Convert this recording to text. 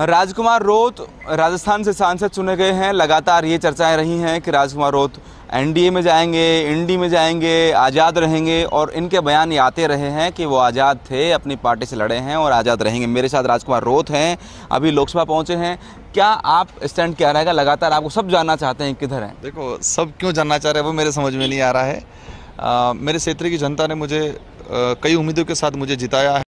राजकुमार रोत राजस्थान से सांसद चुने गए हैं लगातार ये चर्चाएं रही हैं कि राजकुमार रोत एनडीए में जाएंगे एनडी में जाएंगे आज़ाद रहेंगे और इनके बयान ये आते रहे हैं कि वो आज़ाद थे अपनी पार्टी से लड़े हैं और आज़ाद रहेंगे मेरे साथ राजकुमार रोत हैं अभी लोकसभा पहुंचे हैं क्या आप स्टैंड क्या रहेगा लगातार आपको सब जानना चाहते हैं किधर हैं देखो सब क्यों जानना चाह रहे हैं वो मेरे समझ में नहीं आ रहा है आ, मेरे क्षेत्र की जनता ने मुझे आ, कई उम्मीदों के साथ मुझे जिताया है